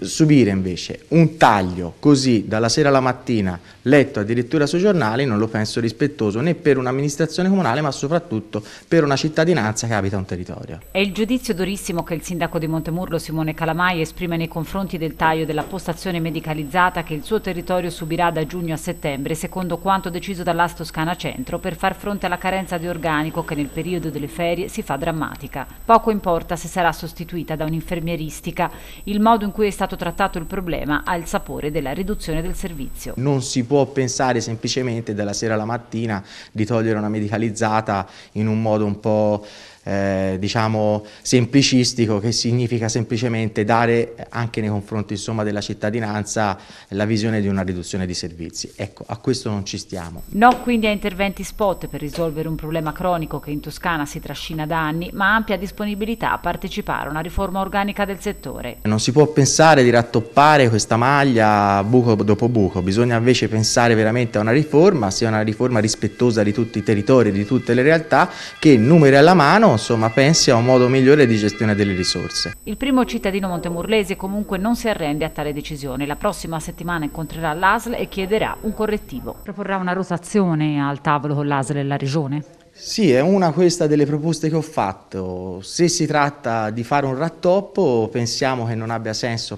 Subire invece un taglio così dalla sera alla mattina, letto addirittura sui giornali, non lo penso rispettoso né per un'amministrazione comunale ma soprattutto per una cittadinanza che abita un territorio. È il giudizio durissimo che il sindaco di Montemurlo Simone Calamai esprime nei confronti del taglio della postazione medicalizzata che il suo territorio subirà da giugno a settembre secondo quanto deciso dall'As Toscana Centro per far fronte alla carenza di organico che nel periodo delle ferie si fa drammatica. Poco importa se sarà sostituita da un'infermieristica, il modo in cui è stato trattato il problema al sapore della riduzione del servizio. Non si può pensare semplicemente dalla sera alla mattina di togliere una medicalizzata in un modo un po' eh, diciamo semplicistico che significa semplicemente dare anche nei confronti insomma, della cittadinanza la visione di una riduzione di servizi. Ecco, a questo non ci stiamo. No quindi a interventi spot per risolvere un problema cronico che in Toscana si trascina da anni, ma ampia disponibilità a partecipare a una riforma organica del settore. Non si può pensare di rattoppare questa maglia buco dopo buco, bisogna invece pensare veramente a una riforma, sia una riforma rispettosa di tutti i territori, di tutte le realtà, che numeri alla mano insomma, pensi a un modo migliore di gestione delle risorse. Il primo cittadino montemurlese comunque non si arrende a tale decisione. La prossima settimana incontrerà l'ASL e chiederà un correttivo. Proporrà una rotazione al tavolo con l'ASL e la Regione? Sì, è una questa delle proposte che ho fatto. Se si tratta di fare un rattoppo, pensiamo che non abbia senso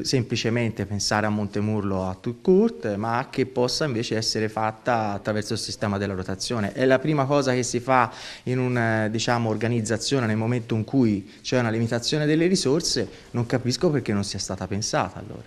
semplicemente pensare a Montemurlo a tout court, ma che possa invece essere fatta attraverso il sistema della rotazione. È la prima cosa che si fa in un'organizzazione diciamo, nel momento in cui c'è una limitazione delle risorse, non capisco perché non sia stata pensata allora.